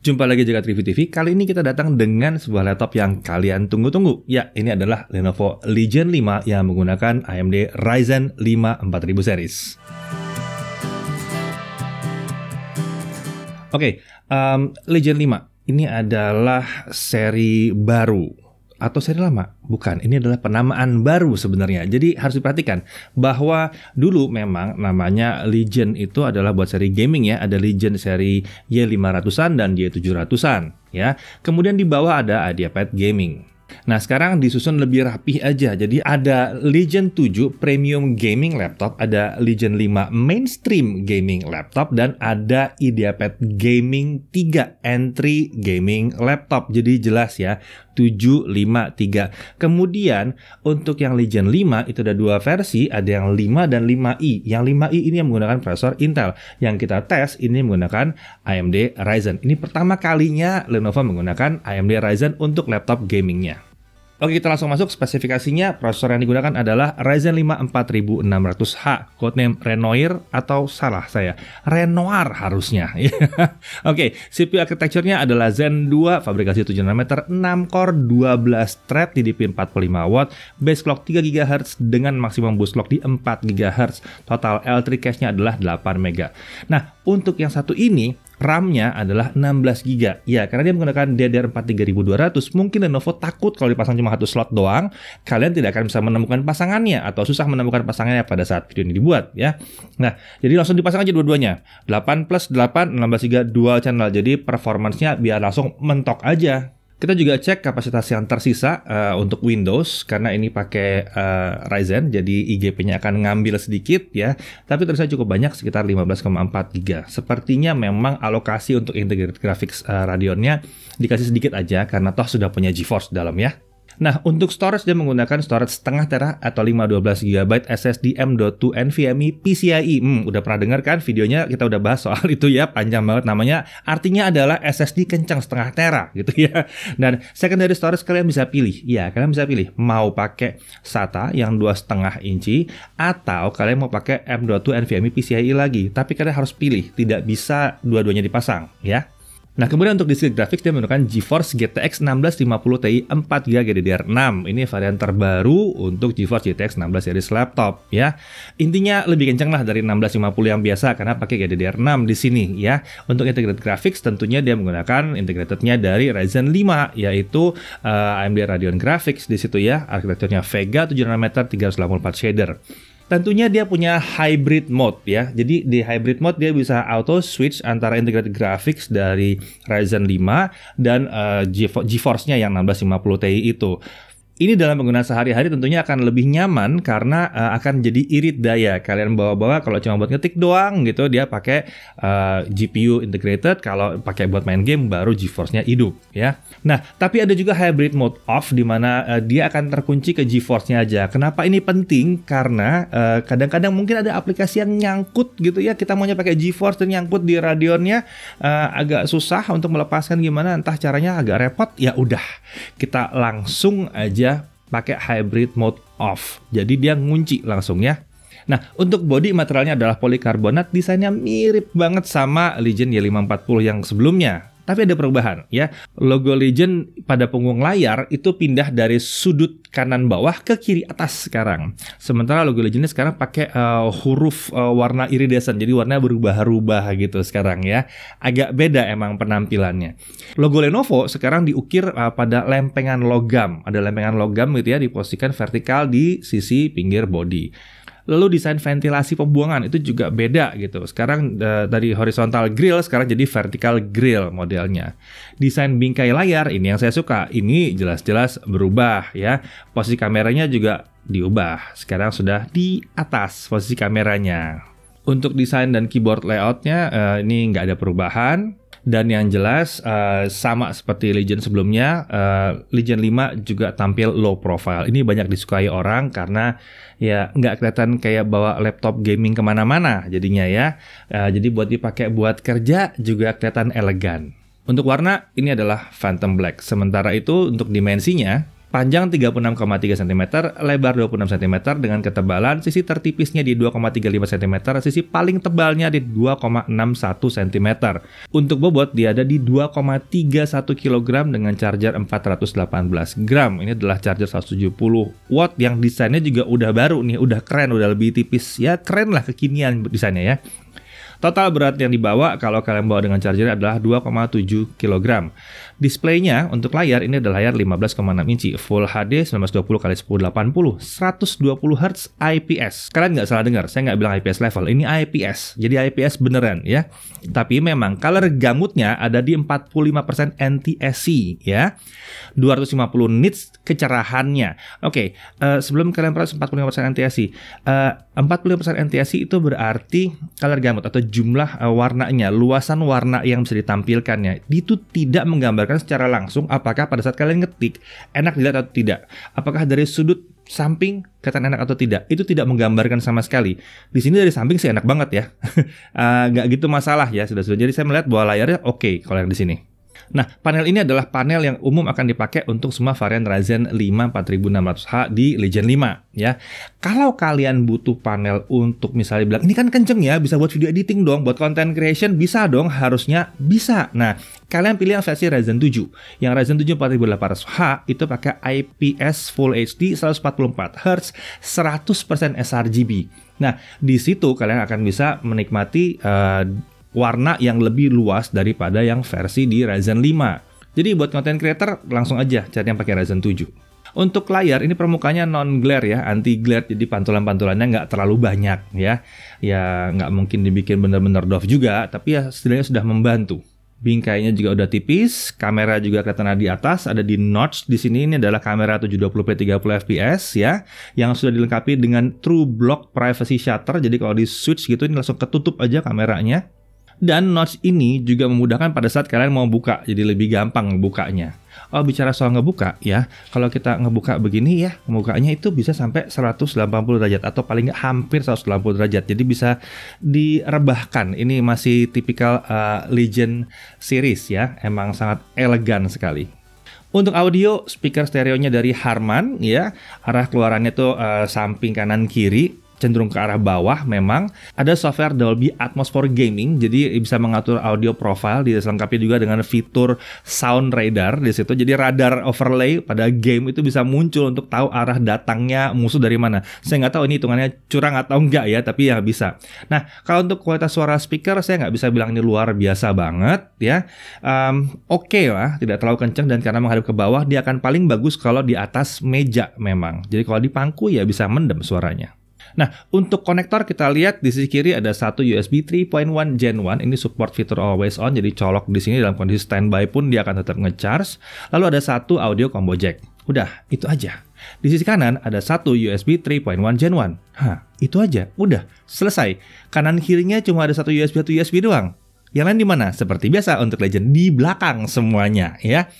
Jumpa lagi Jagat Review TV. Kali ini kita datang dengan sebuah laptop yang kalian tunggu-tunggu. Ya, ini adalah Lenovo Legion 5 yang menggunakan AMD Ryzen 5 4000 series. Oke, okay, um, Legion 5 ini adalah seri baru atau seri lama? Bukan, ini adalah penamaan baru sebenarnya. Jadi harus diperhatikan bahwa dulu memang namanya Legion itu adalah buat seri gaming ya, ada Legion seri Y500-an dan Y700-an ya. Kemudian di bawah ada Adiapad Gaming. Nah sekarang disusun lebih rapih aja. Jadi ada Legion 7 Premium Gaming Laptop, ada Legion 5 Mainstream Gaming Laptop, dan ada IdeaPad Gaming 3 Entry Gaming Laptop. Jadi jelas ya, 753. Kemudian untuk yang Legion 5 itu ada dua versi, ada yang 5 dan 5i. Yang 5i ini yang menggunakan prosesor Intel. Yang kita tes ini menggunakan AMD Ryzen. Ini pertama kalinya Lenovo menggunakan AMD Ryzen untuk laptop gamingnya. Oke kita langsung masuk spesifikasinya prosesor yang digunakan adalah Ryzen 5 4600H codename Renoir atau salah saya Renoir harusnya Oke CPU arsitekturnya adalah Zen 2 fabrikasi 7 nm 6 core 12 thread TDP 45 watt base clock 3 GHz dengan maksimum boost clock di 4 GHz total L3 cache-nya adalah 8 MB Nah untuk yang satu ini RAM-nya adalah 16 GB. Ya, karena dia menggunakan DDR4 3200, mungkin Lenovo takut kalau dipasang cuma satu slot doang, kalian tidak akan bisa menemukan pasangannya atau susah menemukan pasangannya pada saat video ini dibuat ya. Nah, jadi langsung dipasang aja dua-duanya. 8 plus 8, 16 GB dual channel. Jadi performance-nya biar langsung mentok aja kita juga cek kapasitas yang tersisa uh, untuk Windows karena ini pakai uh, Ryzen jadi IGP-nya akan ngambil sedikit ya, tapi tersisa cukup banyak sekitar 15,4 GB. Sepertinya memang alokasi untuk integrated graphics uh, Radeon-nya dikasih sedikit aja karena toh sudah punya GeForce dalam ya. Nah, untuk storage dia menggunakan storage setengah tera atau 512 GB SSD M.2 NVMe PCIe. Hmm, udah pernah dengar kan videonya kita udah bahas soal itu ya, panjang banget namanya. Artinya adalah SSD kencang setengah tera gitu ya. Dan secondary storage kalian bisa pilih. Ya, kalian bisa pilih mau pakai SATA yang dua setengah inci atau kalian mau pakai M.2 NVMe PCIe lagi. Tapi kalian harus pilih, tidak bisa dua-duanya dipasang ya. Nah, kemudian untuk display grafik dia menggunakan GeForce GTX 1650 Ti 4GB DDR6. Ini varian terbaru untuk GeForce GTX 16 series laptop ya. Intinya lebih kencang lah dari 1650 yang biasa karena pakai GDDR6 di sini ya. Untuk integrated graphics tentunya dia menggunakan integratednya dari Ryzen 5 yaitu uh, eh, AMD Radeon Graphics di situ ya. Arsitekturnya Vega 7 nanometer 384 shader. Tentunya dia punya hybrid mode ya. Jadi di hybrid mode dia bisa auto switch antara integrated graphics dari Ryzen 5 dan uh, eh, GeForce-nya yang 1650 Ti itu. Ini dalam penggunaan sehari-hari tentunya akan lebih nyaman karena uh, akan jadi irit daya. Kalian bawa-bawa kalau cuma buat ngetik doang gitu, dia pakai uh, eh, GPU integrated. Kalau pakai buat main game baru GeForce-nya hidup ya. Nah, tapi ada juga hybrid mode off di mana uh, dia akan terkunci ke GeForce-nya aja. Kenapa ini penting? Karena kadang-kadang uh, mungkin ada aplikasi yang nyangkut gitu ya. Kita maunya pakai GeForce dan nyangkut di radeon uh, agak susah untuk melepaskan gimana entah caranya agak repot. Ya udah, kita langsung aja pakai hybrid mode off. Jadi dia ngunci langsung ya. Nah, untuk body materialnya adalah polikarbonat, desainnya mirip banget sama Legion Y540 yang sebelumnya. Tapi ada perubahan ya. Logo Legion pada punggung layar itu pindah dari sudut kanan bawah ke kiri atas sekarang. Sementara logo Legendnya sekarang pakai uh, huruf uh, warna iridescent. Jadi warnanya berubah-ubah gitu sekarang ya. Agak beda emang penampilannya. Logo Lenovo sekarang diukir uh, pada lempengan logam. Ada lempengan logam gitu ya diposisikan vertikal di sisi pinggir body. Lalu desain ventilasi pembuangan itu juga beda gitu. Sekarang uh, dari horizontal grill sekarang jadi vertical grill modelnya. Desain bingkai layar ini yang saya suka. Ini jelas-jelas berubah ya. Posisi kameranya juga diubah. Sekarang sudah di atas posisi kameranya. Untuk desain dan keyboard layoutnya uh, ini nggak ada perubahan. Dan yang jelas uh, sama seperti Legion sebelumnya, uh, Legion 5 juga tampil low profile. Ini banyak disukai orang karena ya nggak kelihatan kayak bawa laptop gaming kemana-mana jadinya ya. Uh, jadi buat dipakai buat kerja juga kelihatan elegan. Untuk warna, ini adalah Phantom Black. Sementara itu, untuk dimensinya, panjang 36,3 cm, lebar 26 cm dengan ketebalan sisi tertipisnya di 2,35 cm, sisi paling tebalnya di 2,61 cm. Untuk bobot dia ada di 2,31 kg dengan charger 418 gram. Ini adalah charger 170 watt yang desainnya juga udah baru nih, udah keren, udah lebih tipis. Ya keren lah kekinian desainnya ya. Total berat yang dibawa kalau kalian bawa dengan charger adalah 2,7 kg. Displaynya untuk layar ini adalah layar 15,6 inci Full HD 1920x1080 120 Hz IPS. Kalian nggak salah dengar, saya nggak bilang IPS level, ini IPS. Jadi IPS beneran ya. Tapi memang color gamutnya ada di 45% NTSC ya. 250 nits kecerahannya. Oke, okay, uh, eh, sebelum kalian perhatikan 45% NTSC. Uh, 45% NTSC itu berarti color gamut atau jumlah uh, warnanya, luasan warna yang bisa ditampilkannya itu tidak menggambarkan secara langsung apakah pada saat kalian ngetik enak dilihat atau tidak. Apakah dari sudut samping kelihatan enak atau tidak itu tidak menggambarkan sama sekali di sini dari samping sih enak banget ya eh, nggak uh, gitu masalah ya sudah sudah jadi saya melihat bahwa layarnya oke okay kalau yang di sini Nah, panel ini adalah panel yang umum akan dipakai untuk semua varian Ryzen 5 4600H di Legion 5 ya. Kalau kalian butuh panel untuk misalnya bilang ini kan kenceng ya, bisa buat video editing dong, buat content creation bisa dong, harusnya bisa. Nah, kalian pilih yang versi Ryzen 7. Yang Ryzen 7 4800H itu pakai IPS Full HD 144 Hz 100% sRGB. Nah, di situ kalian akan bisa menikmati uh, warna yang lebih luas daripada yang versi di Ryzen 5. Jadi buat content creator langsung aja yang pakai Ryzen 7. Untuk layar ini permukaannya non glare ya, anti glare jadi pantulan-pantulannya nggak terlalu banyak ya. Ya nggak mungkin dibikin bener-bener doff juga, tapi ya setidaknya sudah membantu. Bingkainya juga udah tipis, kamera juga kelihatan di atas, ada di notch di sini ini adalah kamera 720p 30 fps ya, yang sudah dilengkapi dengan True Block Privacy Shutter. Jadi kalau di switch gitu ini langsung ketutup aja kameranya. Dan notch ini juga memudahkan pada saat kalian mau buka, jadi lebih gampang bukanya. Oh, bicara soal ngebuka ya, kalau kita ngebuka begini ya, ngebukanya itu bisa sampai 180 derajat atau paling nggak hampir 180 derajat. Jadi bisa direbahkan. Ini masih tipikal uh, Legend series ya, emang sangat elegan sekali. Untuk audio, speaker stereonya dari Harman ya, arah keluarannya tuh uh, samping kanan kiri cenderung ke arah bawah memang. Ada software Dolby Atmos for gaming, jadi bisa mengatur audio profile, diselengkapi juga dengan fitur sound radar di situ. Jadi radar overlay pada game itu bisa muncul untuk tahu arah datangnya musuh dari mana. Saya nggak tahu ini hitungannya curang atau enggak ya, tapi ya bisa. Nah, kalau untuk kualitas suara speaker, saya nggak bisa bilang ini luar biasa banget ya. Um, Oke okay lah, tidak terlalu kenceng dan karena menghadap ke bawah, dia akan paling bagus kalau di atas meja memang. Jadi kalau di pangku ya bisa mendem suaranya. Nah, untuk konektor kita lihat di sisi kiri ada satu USB 3.1 Gen 1. Ini support fitur always on, jadi colok di sini dalam kondisi standby pun dia akan tetap ngecharge. Lalu ada satu audio combo jack. Udah, itu aja. Di sisi kanan ada satu USB 3.1 Gen 1. Hah, itu aja. Udah, selesai. Kanan kirinya cuma ada satu USB satu USB doang. Yang lain di mana? Seperti biasa untuk Legend di belakang semuanya ya.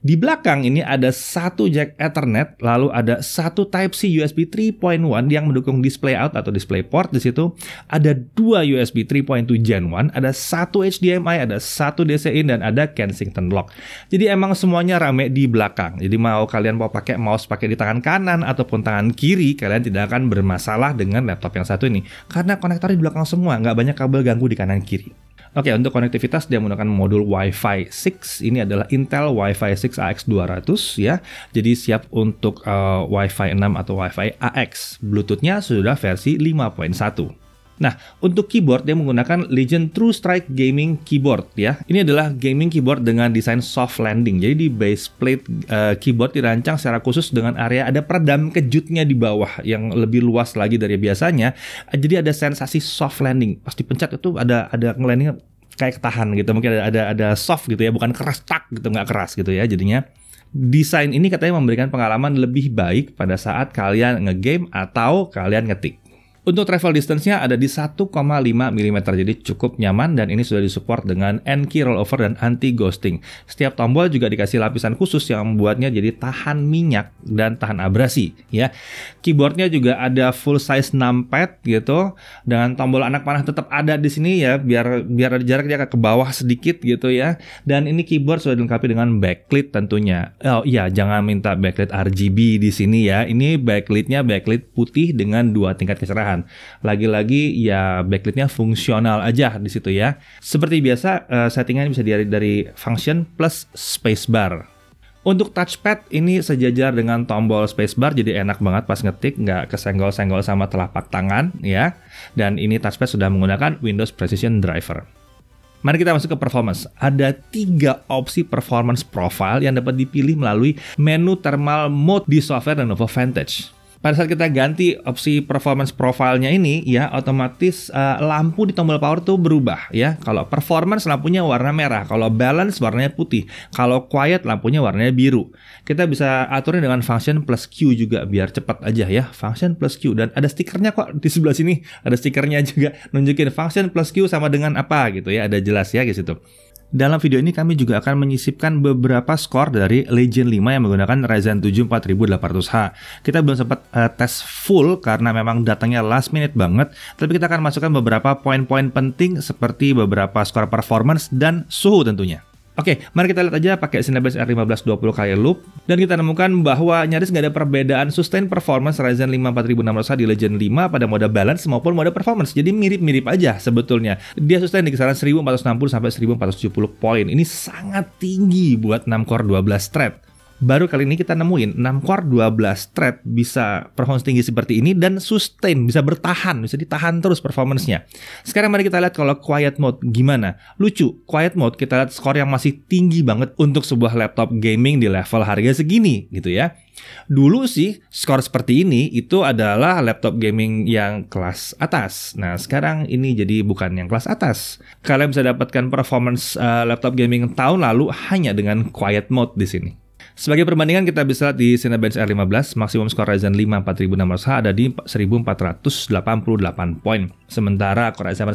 Di belakang ini ada satu jack Ethernet, lalu ada satu Type-C USB 3.1 yang mendukung display out atau display port di situ. Ada dua USB 3.2 Gen 1, ada satu HDMI, ada satu DC in dan ada Kensington Lock. Jadi emang semuanya rame di belakang. Jadi mau kalian mau pakai mouse pakai di tangan kanan ataupun tangan kiri, kalian tidak akan bermasalah dengan laptop yang satu ini. Karena konektor di belakang semua, nggak banyak kabel ganggu di kanan kiri. Oke, untuk konektivitas dia menggunakan modul Wi-Fi 6. Ini adalah Intel Wi-Fi 6 ax 200 ya. Jadi siap untuk uh, Wi-Fi 6 atau Wi-Fi AX. Bluetooth-nya sudah versi 5.1. Nah, untuk keyboard dia menggunakan Legion True Strike Gaming Keyboard ya. Ini adalah gaming keyboard dengan desain soft landing. Jadi di base plate uh, keyboard dirancang secara khusus dengan area ada peredam kejutnya di bawah yang lebih luas lagi dari biasanya. Jadi ada sensasi soft landing. Pasti pencet itu ada ada ngelanding kayak ketahan gitu mungkin ada ada, ada soft gitu ya bukan keras tak gitu nggak keras gitu ya jadinya desain ini katanya memberikan pengalaman lebih baik pada saat kalian ngegame atau kalian ngetik untuk travel distance-nya ada di 1,5 mm, jadi cukup nyaman dan ini sudah disupport dengan anti key rollover dan anti-ghosting. Setiap tombol juga dikasih lapisan khusus yang membuatnya jadi tahan minyak dan tahan abrasi. ya. Keyboardnya juga ada full size numpad gitu, dengan tombol anak panah tetap ada di sini ya, biar biar ada jaraknya ke bawah sedikit gitu ya. Dan ini keyboard sudah dilengkapi dengan backlit tentunya. Oh iya, jangan minta backlit RGB di sini ya. Ini backlit-nya backlit putih dengan dua tingkat kecerahan pekerjaan. Lagi-lagi ya backlitnya fungsional aja di situ ya. Seperti biasa settingannya eh, settingan bisa dari dari function plus spacebar. Untuk touchpad ini sejajar dengan tombol spacebar jadi enak banget pas ngetik nggak kesenggol-senggol sama telapak tangan ya. Dan ini touchpad sudah menggunakan Windows Precision Driver. Mari kita masuk ke performance. Ada tiga opsi performance profile yang dapat dipilih melalui menu thermal mode di software Lenovo Vantage pada saat kita ganti opsi performance profilnya ini ya otomatis uh, lampu di tombol power tuh berubah ya. Kalau performance lampunya warna merah, kalau balance warnanya putih, kalau quiet lampunya warnanya biru. Kita bisa aturnya dengan function plus Q juga biar cepat aja ya. Function plus Q dan ada stikernya kok di sebelah sini. Ada stikernya juga nunjukin function plus Q sama dengan apa gitu ya. Ada jelas ya di situ. Dalam video ini kami juga akan menyisipkan beberapa skor dari Legion 5 yang menggunakan Ryzen 7 4800H. Kita belum sempat uh, tes full karena memang datangnya last minute banget, tapi kita akan masukkan beberapa poin-poin penting seperti beberapa skor performance dan suhu tentunya. Oke, mari kita lihat aja pakai Cinebench R1520 kali loop dan kita nemukan bahwa nyaris nggak ada perbedaan sustain performance Ryzen 5 4600 di Legend 5 pada mode balance maupun mode performance. Jadi mirip-mirip aja sebetulnya. Dia sustain di kisaran 1460 sampai 1470 poin. Ini sangat tinggi buat 6 core 12 thread baru kali ini kita nemuin 6 core 12 thread bisa performance tinggi seperti ini dan sustain bisa bertahan bisa ditahan terus performancenya sekarang mari kita lihat kalau quiet mode gimana lucu quiet mode kita lihat skor yang masih tinggi banget untuk sebuah laptop gaming di level harga segini gitu ya Dulu sih skor seperti ini itu adalah laptop gaming yang kelas atas. Nah sekarang ini jadi bukan yang kelas atas. Kalian bisa dapatkan performance uh, laptop gaming tahun lalu hanya dengan quiet mode di sini. Sebagai perbandingan kita bisa lihat di Cinebench R15 maksimum skor Ryzen 5 4600H ada di 1488 poin. Sementara Core i7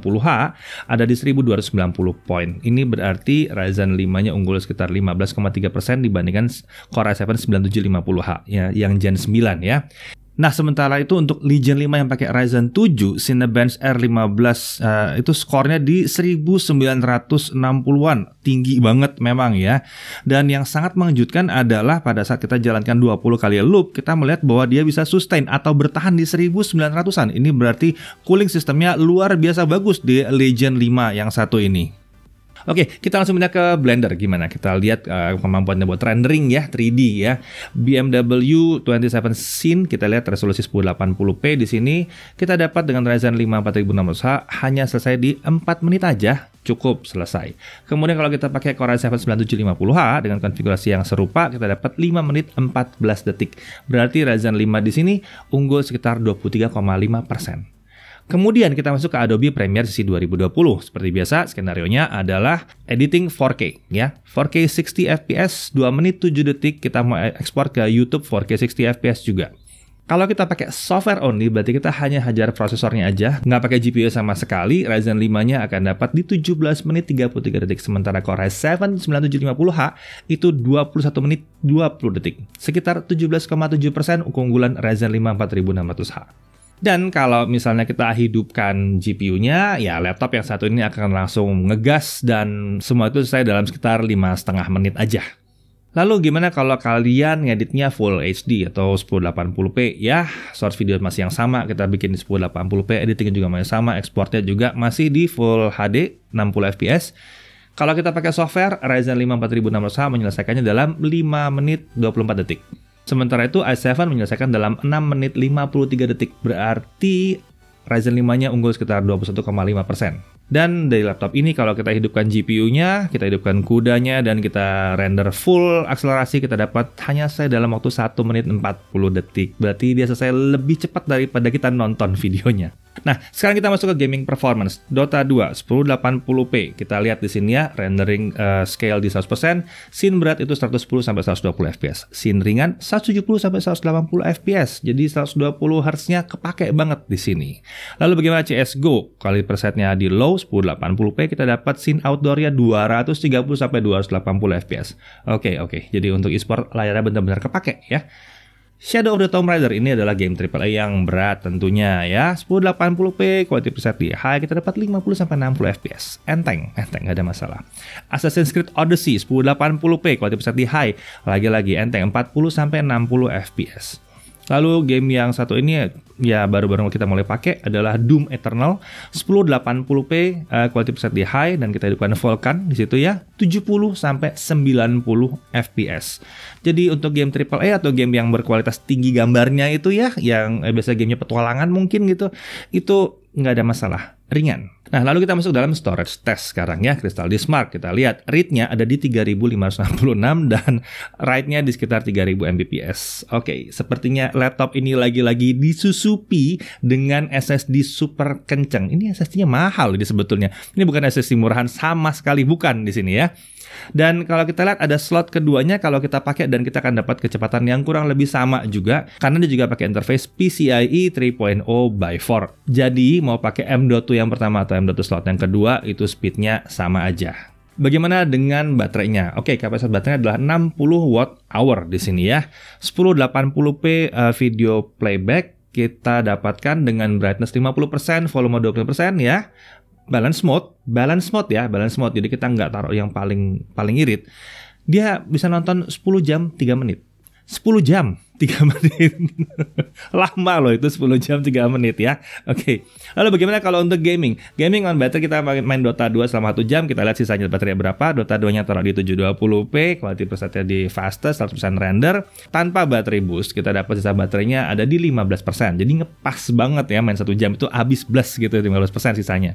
9750H ada di 1290 poin. Ini berarti Ryzen 5-nya unggul sekitar 15,3% dibandingkan Core i7 9750H ya, yang Gen 9 ya. Nah, sementara itu untuk Legion 5 yang pakai Ryzen 7 Cinebench R15 uh, eh, itu skornya di 1960-an, tinggi banget memang ya. Dan yang sangat mengejutkan adalah pada saat kita jalankan 20 kali loop, kita melihat bahwa dia bisa sustain atau bertahan di 1900-an. Ini berarti cooling sistemnya luar biasa bagus di Legion 5 yang satu ini. Oke, kita langsung pindah ke Blender gimana? Kita lihat uh, kemampuannya buat rendering ya 3D ya. BMW 27 Scene kita lihat resolusi 1080p di sini kita dapat dengan Ryzen 5 4600H hanya selesai di 4 menit aja cukup selesai. Kemudian kalau kita pakai Core i7 9750H dengan konfigurasi yang serupa kita dapat 5 menit 14 detik. Berarti Ryzen 5 di sini unggul sekitar 23,5 persen. Kemudian kita masuk ke Adobe Premiere CC 2020. Seperti biasa, skenario-nya adalah editing 4K ya. 4K 60 fps 2 menit 7 detik kita mau ekspor ke YouTube 4K 60 fps juga. Kalau kita pakai software only, berarti kita hanya hajar prosesornya aja, nggak pakai GPU sama sekali, Ryzen 5-nya akan dapat di 17 menit 33 detik, sementara Core i7 9750H itu 21 menit 20 detik, sekitar 17,7% keunggulan Ryzen 5 4600H. Dan kalau misalnya kita hidupkan GPU-nya, ya laptop yang satu ini akan langsung ngegas dan semua itu selesai dalam sekitar lima setengah menit aja. Lalu gimana kalau kalian ngeditnya full HD atau 1080p? Ya, source video masih yang sama, kita bikin di 1080p, editingnya juga masih sama, ekspornya juga masih di full HD 60 fps. Kalau kita pakai software Ryzen 5 4600H menyelesaikannya dalam 5 menit 24 detik. Sementara itu i7 menyelesaikan dalam 6 menit 53 detik, berarti Ryzen 5-nya unggul sekitar 21,5%. Dan dari laptop ini kalau kita hidupkan GPU-nya, kita hidupkan kudanya, dan kita render full akselerasi, kita dapat hanya saya dalam waktu 1 menit 40 detik. Berarti dia selesai lebih cepat daripada kita nonton videonya. Nah, sekarang kita masuk ke gaming performance. Dota 2 1080p. Kita lihat di sini ya, rendering uh, scale di 100%, scene berat itu 110 sampai 120 fps, scene ringan 170 sampai 180 fps. Jadi 120 Hz-nya kepake banget di sini. Lalu bagaimana CS:GO? Kali presetnya di low 1080p kita dapat scene outdoor outdoornya 230 sampai 280 fps. Oke okay, oke, okay. jadi untuk e-sport layarnya benar-benar kepake ya. Shadow of the Tomb Raider ini adalah game triple a yang berat tentunya ya. 1080p, quality preset di high, kita dapat 50 sampai 60 fps. Enteng, enteng, nggak ada masalah. Assassin's Creed Odyssey 1080p, quality preset di high, lagi-lagi enteng 40 sampai 60 fps. Lalu game yang satu ini ya baru-baru kita mulai pakai adalah Doom Eternal 1080p uh, eh, quality preset di high dan kita hidupkan Vulkan di situ ya 70 sampai 90 fps. Jadi untuk game triple A atau game yang berkualitas tinggi gambarnya itu ya yang eh, biasa gamenya petualangan mungkin gitu itu nggak ada masalah, ringan. Nah, lalu kita masuk dalam storage test sekarang ya, Crystal Disk Mark. Kita lihat read-nya ada di 3566 dan write-nya di sekitar 3000 Mbps. Oke, okay, sepertinya laptop ini lagi-lagi disusupi dengan SSD super kencang Ini SSD-nya mahal ini sebetulnya. Ini bukan SSD murahan sama sekali bukan di sini ya. Dan kalau kita lihat ada slot keduanya kalau kita pakai dan kita akan dapat kecepatan yang kurang lebih sama juga karena dia juga pakai interface PCIe 3.0 by 4. Jadi mau pakai M.2 yang pertama atau M.2 slot yang kedua itu speednya sama aja. Bagaimana dengan baterainya? Oke, kapasitas baterainya adalah 60 watt hour di sini ya. 1080p eh, video playback kita dapatkan dengan brightness 50%, volume 20% ya balance mode, balance mode ya, balance mode. Jadi kita nggak taruh yang paling paling irit. Dia bisa nonton 10 jam 3 menit. 10 jam 3 menit. Lama loh itu 10 jam 3 menit ya. Oke. Okay. Lalu bagaimana kalau untuk gaming? Gaming on battery kita main Dota 2 selama 1 jam, kita lihat sisanya baterai berapa. Dota 2-nya taruh di 720p, quality persetnya di fastest 100% render. Tanpa baterai boost, kita dapat sisa baterainya ada di 15%. Jadi ngepas banget ya main 1 jam itu habis blast gitu 15% sisanya.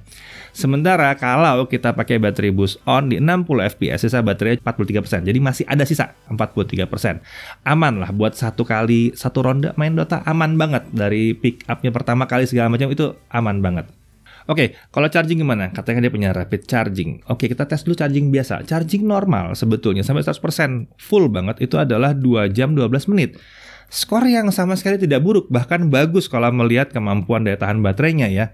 Sementara kalau kita pakai baterai boost on di 60 fps, sisa baterainya 43%. Jadi masih ada sisa 43%. Aman lah buat satu kali kali satu ronde main Dota aman banget dari pick upnya pertama kali segala macam itu aman banget. Oke, okay, kalau charging gimana? Katanya dia punya rapid charging. Oke, okay, kita tes dulu charging biasa. Charging normal sebetulnya sampai 100% full banget itu adalah 2 jam 12 menit. Skor yang sama sekali tidak buruk, bahkan bagus kalau melihat kemampuan daya tahan baterainya ya.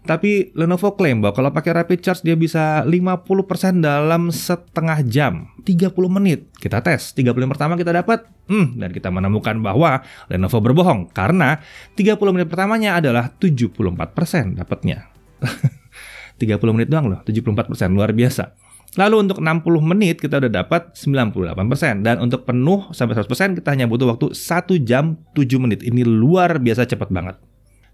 Tapi Lenovo klaim bahwa kalau pakai rapid charge dia bisa 50% dalam setengah jam, 30 menit. Kita tes, 30 menit pertama kita dapat, hmm, dan kita menemukan bahwa Lenovo berbohong karena 30 menit pertamanya adalah 74% dapatnya. 30 menit doang loh, 74% luar biasa. Lalu untuk 60 menit kita udah dapat 98% dan untuk penuh sampai 100% kita hanya butuh waktu 1 jam 7 menit. Ini luar biasa cepat banget.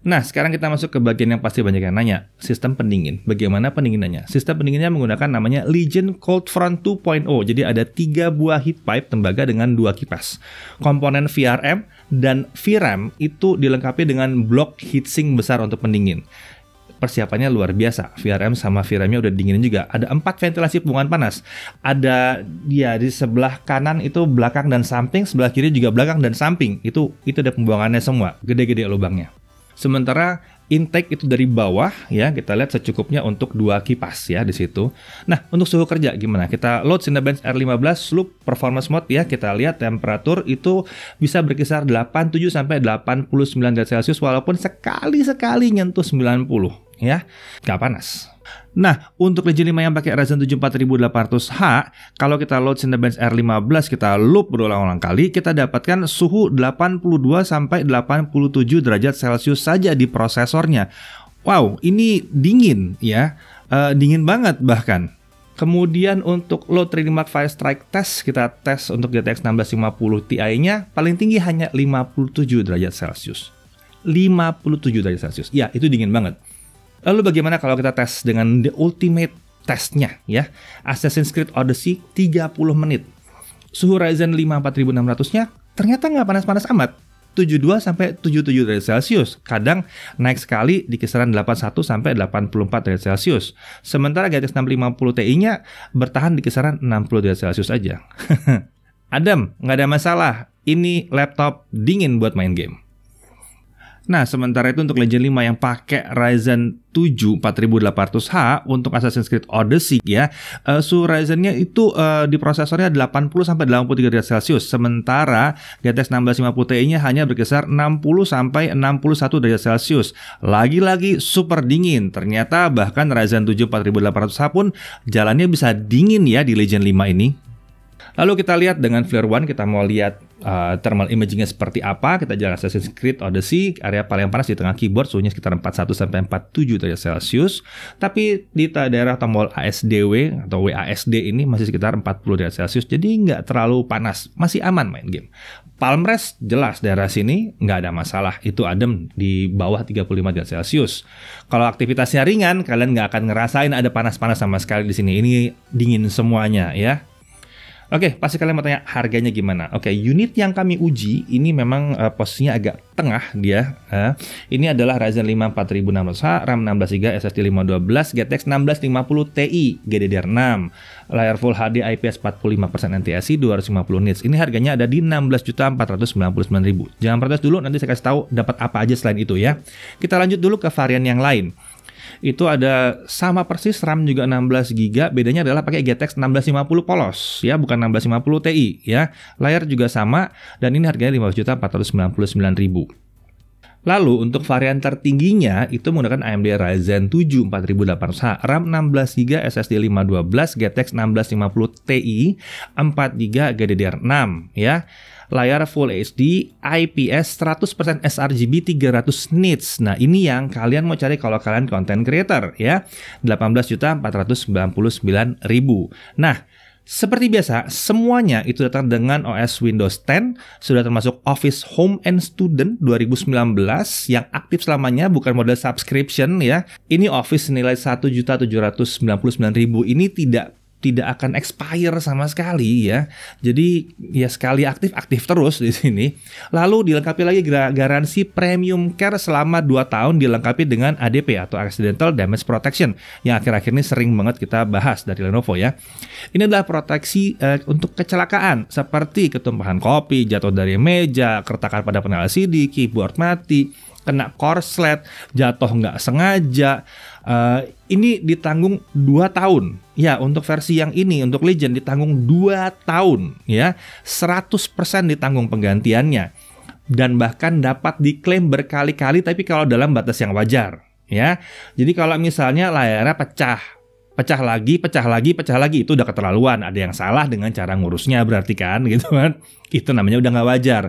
Nah, sekarang kita masuk ke bagian yang pasti banyak yang nanya, sistem pendingin. Bagaimana pendinginannya? Sistem pendinginnya menggunakan namanya Legion Cold Front 2.0. Jadi ada tiga buah heat pipe tembaga dengan dua kipas. Komponen VRM dan VRAM itu dilengkapi dengan blok heatsink besar untuk pendingin persiapannya luar biasa. VRM sama VRM-nya udah dingin juga. Ada empat ventilasi pembuangan panas. Ada ya di sebelah kanan itu belakang dan samping, sebelah kiri juga belakang dan samping. Itu itu ada pembuangannya semua, gede-gede lubangnya. Sementara intake itu dari bawah ya kita lihat secukupnya untuk dua kipas ya di situ. Nah untuk suhu kerja gimana? Kita load Cinebench R15 loop Performance Mode ya kita lihat temperatur itu bisa berkisar 87 sampai 89 derajat Celcius walaupun sekali-sekali nyentuh 90 ya. nggak panas. Nah, untuk Legion 5 yang pakai Ryzen 7 h kalau kita load Cinebench R15, kita loop berulang-ulang kali, kita dapatkan suhu 82 sampai 87 derajat Celcius saja di prosesornya. Wow, ini dingin ya. Uh, dingin banget bahkan. Kemudian untuk load 3D Mark Fire Strike Test, kita tes untuk GTX 1650 Ti-nya paling tinggi hanya 57 derajat Celcius. 57 derajat Celcius. Ya, itu dingin banget. Lalu bagaimana kalau kita tes dengan the ultimate testnya ya? Assassin's Creed Odyssey 30 menit. Suhu Ryzen 5 4600-nya ternyata nggak panas-panas amat. 72 sampai 77 derajat Celcius. Kadang naik sekali di kisaran 81 sampai 84 derajat Celcius. Sementara GTX 650 Ti-nya bertahan di kisaran 60 derajat Celcius aja. Adam, nggak ada masalah. Ini laptop dingin buat main game. Nah, sementara itu untuk Legend 5 yang pakai Ryzen 7 4800H untuk Assassin's Creed Odyssey ya, uh, su Ryzen-nya itu uh, di prosesornya 80 sampai 83 derajat Celcius, sementara GTX 1650 Ti-nya hanya berkisar 60 sampai 61 derajat Celcius. Lagi-lagi super dingin. Ternyata bahkan Ryzen 7 4800H pun jalannya bisa dingin ya di Legend 5 ini. Lalu kita lihat dengan Flare One kita mau lihat uh, thermal imagingnya seperti apa. Kita jalan Assassin's Creed Odyssey, area paling panas di tengah keyboard, suhunya sekitar 41 sampai 47 derajat Celcius. Tapi di daerah tombol ASDW atau WASD ini masih sekitar 40 derajat Celcius, jadi nggak terlalu panas, masih aman main game. Palm Rest jelas daerah sini nggak ada masalah, itu adem di bawah 35 derajat Celcius. Kalau aktivitasnya ringan, kalian nggak akan ngerasain ada panas-panas sama sekali di sini. Ini dingin semuanya ya. Oke, okay, pasti kalian mau tanya harganya gimana. Oke, okay, unit yang kami uji ini memang uh, posisinya agak tengah dia. Uh, ini adalah Ryzen 5 4600H, RAM 16 GB, SSD 512, GTX 1650 Ti, GDDR6, layar Full HD IPS 45% NTSC 250 nits. Ini harganya ada di 16.499.000. Jangan protes dulu, nanti saya kasih tahu dapat apa aja selain itu ya. Kita lanjut dulu ke varian yang lain itu ada sama persis RAM juga 16 GB, bedanya adalah pakai GTX 1650 polos ya, bukan 1650 Ti ya. Layar juga sama dan ini harganya 5.499.000. Lalu untuk varian tertingginya itu menggunakan AMD Ryzen 7 4800H, RAM 16GB, SSD 512, GTX 1650 Ti, 4GB GDDR6 ya layar Full HD IPS 100% sRGB 300 nits. Nah, ini yang kalian mau cari kalau kalian content creator ya. 18.499.000. Nah, seperti biasa, semuanya itu datang dengan OS Windows 10, sudah termasuk Office Home and Student 2019 yang aktif selamanya bukan model subscription ya. Ini Office senilai 1.799.000 ini tidak tidak akan expire sama sekali ya. Jadi ya sekali aktif aktif terus di sini. Lalu dilengkapi lagi garansi premium care selama 2 tahun dilengkapi dengan ADP atau accidental damage protection yang akhir-akhir ini sering banget kita bahas dari Lenovo ya. Ini adalah proteksi eh, untuk kecelakaan seperti ketumpahan kopi, jatuh dari meja, keretakan pada panel LCD, keyboard mati, kena korslet, jatuh nggak sengaja. Uh, ini ditanggung 2 tahun. Ya, untuk versi yang ini, untuk Legend ditanggung 2 tahun. ya 100% ditanggung penggantiannya. Dan bahkan dapat diklaim berkali-kali tapi kalau dalam batas yang wajar. ya. Jadi kalau misalnya layarnya pecah, pecah lagi, pecah lagi, pecah lagi itu udah keterlaluan. Ada yang salah dengan cara ngurusnya berarti kan gitu kan itu namanya udah nggak wajar.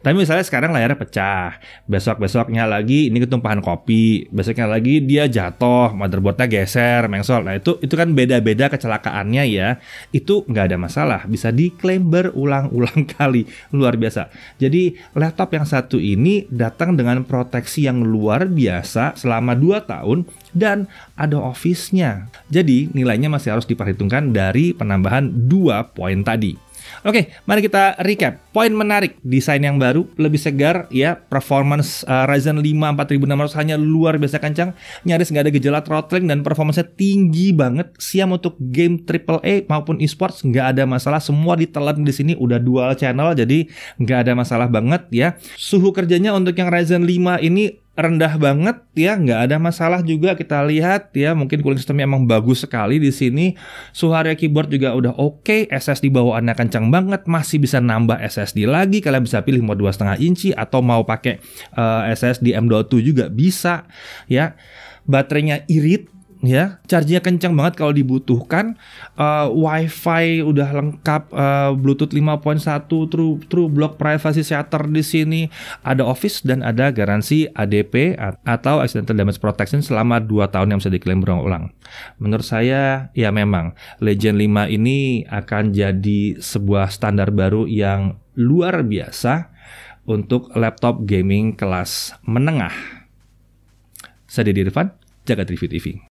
Tapi misalnya sekarang layarnya pecah, besok besoknya lagi ini ketumpahan kopi, besoknya lagi dia jatuh, motherboardnya geser, mengsol. Nah itu itu kan beda-beda kecelakaannya ya. Itu nggak ada masalah, bisa diklaim berulang-ulang kali, luar biasa. Jadi laptop yang satu ini datang dengan proteksi yang luar biasa selama 2 tahun dan ada office-nya. Jadi nilainya masih harus diperhitungkan dari penambahan dua poin tadi. Oke, mari kita recap. Poin menarik, desain yang baru, lebih segar, ya performance uh, Ryzen 5 4600 hanya luar biasa kencang, nyaris nggak ada gejala throttling dan performanya tinggi banget. Siam untuk game AAA maupun esports nggak ada masalah, semua ditelan di sini udah dual channel, jadi nggak ada masalah banget ya. Suhu kerjanya untuk yang Ryzen 5 ini rendah banget ya nggak ada masalah juga kita lihat ya mungkin cooling systemnya emang bagus sekali di sini suara keyboard juga udah oke okay. SSD bawaannya kencang banget masih bisa nambah SSD lagi kalian bisa pilih mau dua setengah inci atau mau pakai uh, SSD M.2 juga bisa ya baterainya irit ya charge-nya kencang banget kalau dibutuhkan uh, wifi udah lengkap uh, bluetooth 5.1 true true block privacy shutter di sini ada office dan ada garansi ADP atau accidental damage protection selama 2 tahun yang bisa diklaim berulang menurut saya ya memang Legend 5 ini akan jadi sebuah standar baru yang luar biasa untuk laptop gaming kelas menengah saya Dedi Irfan, Jaga Review TV.